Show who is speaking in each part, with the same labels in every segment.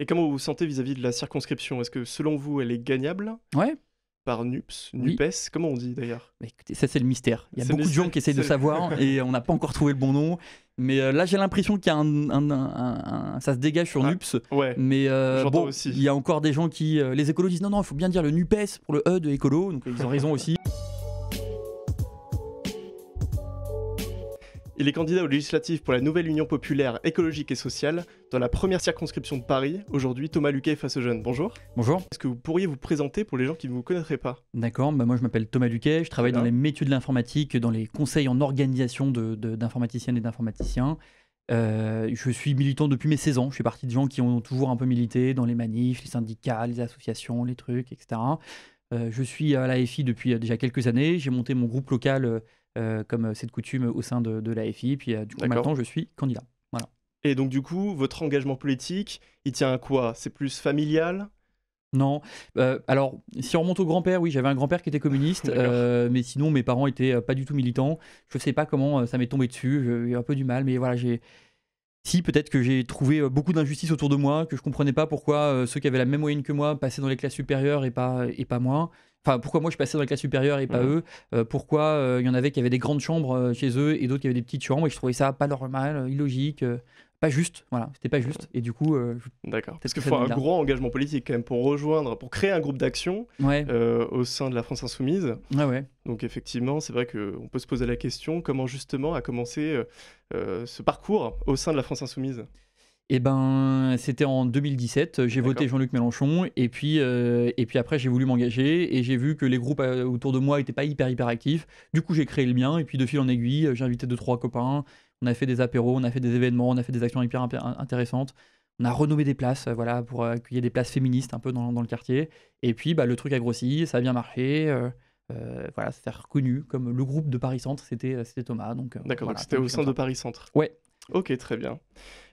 Speaker 1: Et comment vous vous sentez vis-à-vis de la circonscription Est-ce que selon vous, elle est gagnable Ouais. Par NUPS, NUPES, comment on dit d'ailleurs
Speaker 2: Écoutez, ça c'est le mystère. Il y a beaucoup de gens qui essayent de savoir et on n'a pas encore trouvé le bon nom. Mais euh, là, j'ai l'impression qu'il y a un, ça se dégage sur ah, Nups. Ouais, mais euh, bon, il y a encore des gens qui, euh, les écolos disent non non, il faut bien dire le Nupes pour le E de écolo, donc ils ont raison aussi.
Speaker 1: Il est candidat aux législatives pour la nouvelle Union populaire écologique et sociale dans la première circonscription de Paris. Aujourd'hui, Thomas Luquet face aux jeunes. Bonjour. Bonjour. Est-ce que vous pourriez vous présenter pour les gens qui ne vous connaîtraient pas D'accord,
Speaker 2: bah, moi je m'appelle Thomas Luquet, je travaille dans les métiers de l'informatique, dans les conseils en organisation d'informaticiennes et d'informaticiens. Euh, je suis militant depuis mes 16 ans. Je fais partie de gens qui ont toujours un peu milité dans les manifs, les syndicats, les associations, les trucs, etc. Euh, je suis à la FI depuis euh, déjà quelques années. J'ai monté mon groupe local euh, comme euh, c'est de coutume au sein de, de l'AFI.
Speaker 1: Puis euh, du coup, maintenant, je
Speaker 2: suis candidat.
Speaker 1: Voilà. Et donc, du coup, votre engagement politique, il tient à quoi C'est plus familial non. alors, si on remonte au grand-père, oui, j'avais un grand-père
Speaker 2: qui était communiste, mais sinon, mes parents étaient pas du tout militants. Je sais pas comment ça m'est tombé dessus, j'ai eu un peu du mal, mais voilà, j'ai peut-être que j'ai trouvé euh, beaucoup d'injustices autour de moi, que je comprenais pas pourquoi euh, ceux qui avaient la même moyenne que moi passaient dans les classes supérieures et pas, et pas moi. Enfin, pourquoi moi je passais dans les classes supérieures et pas mmh. eux euh, Pourquoi il y en avait qui avaient des grandes chambres chez eux et d'autres qui avaient des petites chambres et je trouvais ça pas normal, illogique pas juste. Voilà, c'était pas juste. Et du coup, euh,
Speaker 1: d'accord. Parce qu'il faut un grand engagement politique quand même pour rejoindre, pour créer un groupe d'action euh, au sein de la France insoumise. Ah ouais. Donc effectivement, c'est vrai qu'on peut se poser la question comment justement a commencé euh, ce parcours au sein de la France insoumise.
Speaker 2: Eh ben, c'était en 2017. J'ai voté Jean-Luc Mélenchon et puis et puis après j'ai voulu m'engager et j'ai vu que les groupes autour de moi n'étaient pas hyper hyper actifs. Du coup j'ai créé le mien et puis de fil en aiguille j'ai invité deux trois copains on a fait des apéros, on a fait des événements, on a fait des actions hyper intéressantes. On a renommé des places, euh, voilà, pour accueillir euh, qu'il y ait des places féministes un peu dans, le quartier. Et puis, bah, le truc a grossi, ça a bien marché. Euh, euh voilà, c'est reconnu comme le groupe de Paris Centre, c'était Thomas. Donc, D'accord, c'était au sein de Paris
Speaker 1: Centre. Ouais. Ok, très bien.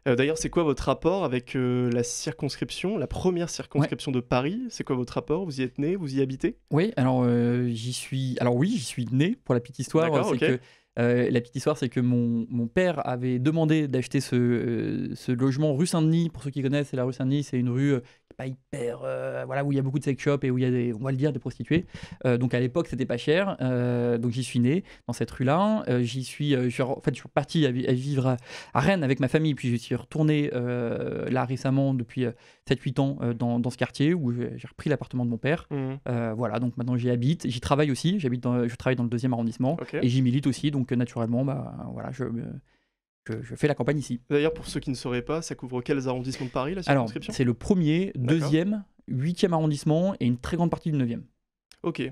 Speaker 1: d'ailleurs, c'est quoi votre rapport avec la circonscription, la première circonscription de Paris C'est quoi votre rapport Vous y êtes né Vous y habitez
Speaker 2: Oui, alors j'y suis. Alors oui, j'y suis né pour la petite histoire. c'est euh, la petite histoire, c'est que mon, père avait demandé d'acheter ce, euh, ce, logement rue Saint-Denis. Pour ceux qui connaissent, c'est la rue Saint-Denis, c'est une rue euh, pas hyper. Euh, voilà, où il y a beaucoup de sex shops et où il y a, des, on va le dire, des prostituées. Euh, donc à l'époque, c'était pas cher. Euh, donc j'y suis né dans cette rue-là. j'y suis, en fait, je suis parti à, vivre à, Rennes avec ma famille. Puis je suis retourné là récemment, depuis 7-8 ans, dans, ce quartier où j'ai repris l'appartement de mon père. Mmh. voilà, donc maintenant j'y habite. J'y travaille aussi. J'habite je travaille dans le deuxième arrondissement. Et j'y milite aussi. Donc naturellement, bah, voilà, je
Speaker 1: je, fais la campagne ici. D'ailleurs, pour ceux qui ne sauraient pas, ça couvre quels arrondissements de Paris la Alors, c'est le
Speaker 2: premier, deuxième, e arrondissement et une très grande partie du 9e.
Speaker 1: Ok. Et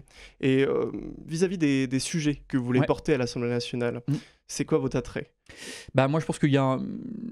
Speaker 1: euh, vis-à-vis des, sujets que vous voulez porter à l'Assemblée nationale, mm. c'est quoi votre attrait bah moi je pense qu'il y a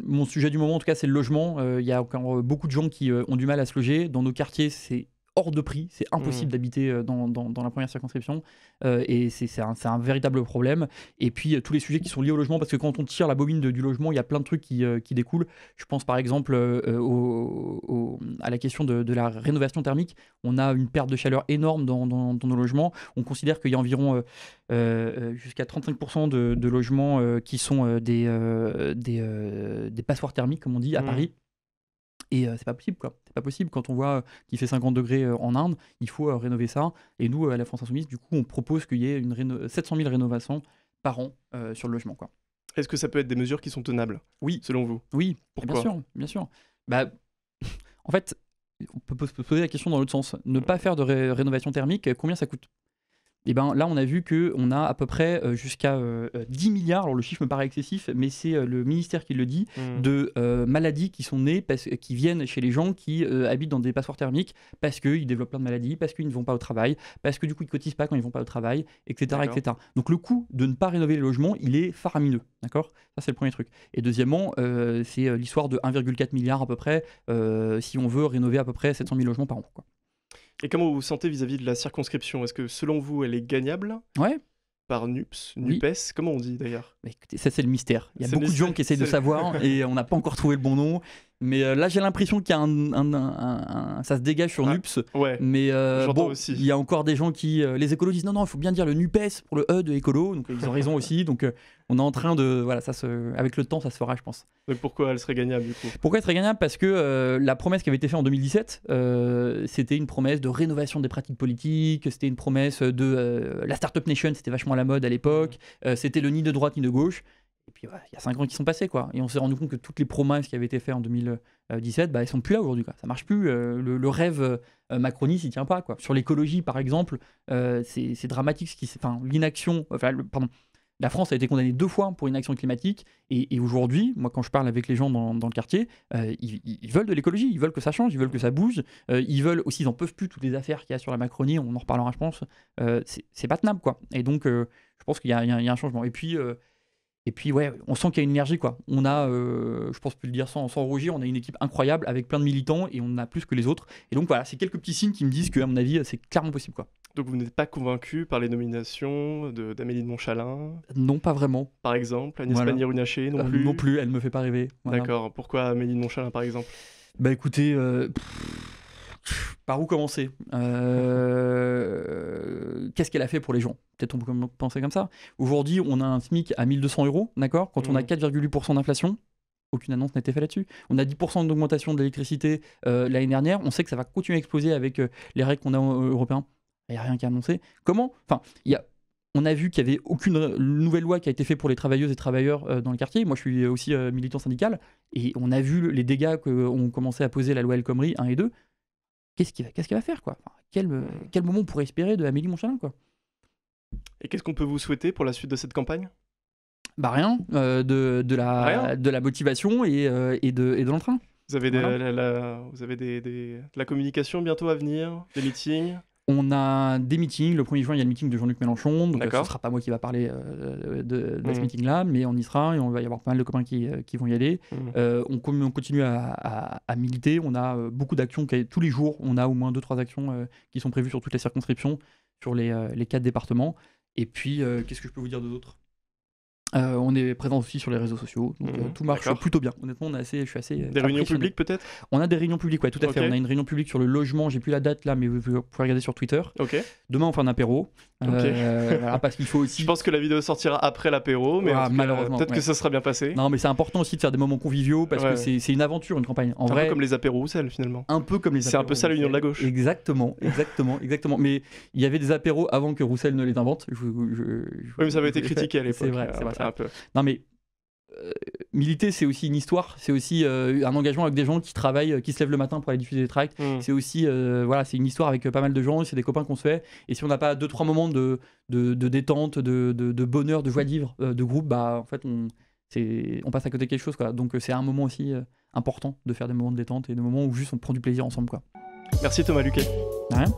Speaker 1: mon sujet du moment en tout cas c'est le logement. Euh, il y a encore beaucoup de gens
Speaker 2: qui euh, ont du mal à se loger. Dans nos quartiers c'est hors de prix. C'est impossible mm. d'habiter euh, dans, la première circonscription. Euh, et c'est un, véritable problème. Et puis, euh, tous les sujets qui sont liés au logement, parce que quand on tire la bobine du logement, il y a plein de trucs qui, découlent. Je pense par exemple à la question de, la rénovation thermique. On a une perte de chaleur énorme dans, nos logements. On considère qu'il y a environ jusqu'à 35% de, logements qui sont des, des, passoires thermiques, comme on dit, à mm. Paris. Et euh, c'est pas possible, quoi. C'est pas possible quand on voit euh, qu'il fait 50 degrés euh, en Inde, il faut rénover ça. Et nous, à la France Insoumise, du coup, on propose qu'il y ait une 700 000 rénovations par an sur le logement, quoi. Est-ce que ça peut être des mesures qui sont tenables Oui. Selon vous Oui. Pourquoi Bien sûr, bien sûr. Bah, en fait, on peut se poser la question dans l'autre sens. Ne pas faire de rénovation thermique, combien ça coûte et eh ben là on a vu que on a à peu près euh, jusqu'à 10 euh, euh, milliards, alors le chiffre me paraît excessif, mais c'est le ministère qui le dit, hmm. de maladies qui sont nées, qui viennent chez les gens qui habitent dans des passoires thermiques parce qu'ils développent plein de maladies, parce qu'ils ne vont pas au travail, parce que du coup ils cotisent pas quand ils vont pas au travail, etc. etc. Donc le coût de ne pas rénover les logements, il est faramineux, d'accord Ça c'est le premier truc. Et deuxièmement, c'est l'histoire de 1,4 milliard à peu près si on veut rénover à peu près 700 000 logements par an.
Speaker 1: Et comment vous vous sentez vis-à-vis de la circonscription Est-ce que selon vous, elle est gagnable Ouais. Par NUPS, NUPES, comment on dit d'ailleurs
Speaker 2: Écoutez, ça c'est le mystère. Il y a beaucoup de gens qui essayent de savoir et on n'a pas encore trouvé le bon nom. Mais euh, là, j'ai l'impression qu'il y a un, ça se dégage sur ah, NUPS. Ouais. Mais euh, bon, il y a encore des gens qui, euh, les écolos disent non non, il faut bien dire le NUPES pour le E de écolo. Donc ils ont raison aussi. Donc on est en train de voilà, ça se, avec le temps, ça se fera, je pense.
Speaker 1: Mais pourquoi elle serait gagnable du coup
Speaker 2: Pourquoi elle serait gagnable Parce que la promesse qui avait été faite en 2017, c'était une promesse de rénovation des pratiques politiques. C'était une promesse de la startup nation. C'était vachement à la mode à l'époque. c'était le ni de droite ni de gauche il y a 5 ans qui sont passés, quoi. Et on s'est rendu compte que toutes les promesses qui avaient été faites en 2017, bah, elles sont plus là aujourd'hui, quoi. Ça marche plus. Euh, le, rêve euh, macroniste, Macronie tient pas, quoi. Sur l'écologie, par exemple, euh, c'est dramatique ce qui Enfin, l'inaction. Enfin, pardon. La France a été condamnée deux fois pour inaction climatique. Et, aujourd'hui, moi, quand je parle avec les gens dans, le quartier, ils, veulent de l'écologie, ils veulent que ça change, ils veulent que ça bouge. ils veulent aussi, ils n'en peuvent plus toutes les affaires qu'il y a sur la Macronie, on en reparlera, je pense. c'est pas tenable, quoi. Et donc, je pense qu'il y, y, a un changement. Et puis, et puis, ouais, on sent qu'il y a une énergie, quoi. On a, euh, je pense, plus le dire sans, rougir, on a une équipe incroyable avec plein de militants et on en a plus que les autres. Et donc, voilà, c'est quelques petits signes qui me disent que, à mon avis, euh, c'est clairement possible, quoi.
Speaker 1: Donc, vous n'êtes pas convaincu par les nominations d'Amélie de, Montchalin Non, pas vraiment. Par exemple, Agnès voilà. pannier non euh, plus Non plus, elle me fait pas rêver. D'accord. Pourquoi Amélie de Montchalin, par exemple Bah, écoutez. par où commencer euh
Speaker 2: qu'est-ce qu'elle a fait pour les gens Peut-être on peut penser comme ça. Aujourd'hui, on a un SMIC à 1200 euros, d'accord Quand on a 4,8% mmh. d'inflation, aucune annonce n'a été faite là-dessus. On a 10% d'augmentation de l'électricité euh, l'année dernière. On sait que ça va continuer à exploser avec euh, les règles qu'on a euh, européens. Il n'y a rien qui est annoncé. Comment Enfin, y a, on a vu qu'il n'y avait aucune nouvelle loi qui a été faite pour les travailleuses et travailleurs dans le quartier. Moi, je suis aussi militant syndical. Et on a vu les dégâts qu'ont commencé à poser la loi El Khomri 1 et 2. Qu'est-ce qu'elle va, faire quoi quel, euh, quel moment on pourrait espérer de Amélie Montchalin quoi.
Speaker 1: Et qu'est-ce qu'on peut vous souhaiter pour la suite de cette campagne
Speaker 2: Bah rien, euh, de, de, la, de la motivation et, euh, et de, et de l'entrain. Vous avez, des,
Speaker 1: vous avez des, de la communication bientôt à venir, des meetings
Speaker 2: on a des meetings. Le 1er juin, il y a le meeting de Jean-Luc Mélenchon. Donc, euh, ce ne sera pas moi qui va parler euh, de, hmm. ce meeting-là, mais on y sera et on va y avoir pas mal de copains qui, euh, vont y aller. Hmm. on, continue à, militer. On a beaucoup d'actions. Tous les jours, on a au moins deux trois actions qui sont prévues sur toutes les circonscriptions, sur les, les quatre départements. Et puis, qu'est-ce que je peux vous dire d'autre euh, on est présent aussi sur les réseaux sociaux, euh, mhm. tout marche plutôt bien. Honnêtement, on assez, je suis assez. Euh, des réunions publiques peut-être On a des réunions publiques, ouais, tout à fait. On a une réunion publique sur le logement, j'ai plus la date là, mais vous, pouvez regarder sur Twitter. Demain, on fait un apéro. Ah,
Speaker 1: parce qu'il faut aussi. Je pense que la vidéo sortira après l'apéro, mais malheureusement, peut-être que ça sera bien passé.
Speaker 2: Non, mais c'est important aussi de faire des moments conviviaux parce que c'est
Speaker 1: une aventure, une campagne. En un vrai, peu comme les apéros Roussel finalement.
Speaker 2: Un peu comme les. C'est un peu ça l'union de la gauche. Exactement, exactement, exactement. Mais il y avait des apéros avant que Roussel ne les invente. Je, Oui, mais ça avait été critiqué à l'époque. C'est vrai. Non, mais euh, militer, c'est aussi une histoire, c'est aussi euh, un engagement avec des gens qui travaillent, qui se lèvent le matin pour aller diffuser des tracts. Mm. C'est aussi, euh, voilà, c'est une histoire avec pas mal de gens, c'est des copains qu'on se fait. Et si on n'a pas deux, trois moments de, de, détente, de, de, bonheur, de joie de vivre, de groupe, bah en fait, on, on passe à côté quelque chose. Quoi. Donc c'est un moment aussi important de faire des moments de détente et des moments où juste on prend du plaisir ensemble. Quoi. Merci Thomas Luquet. rien.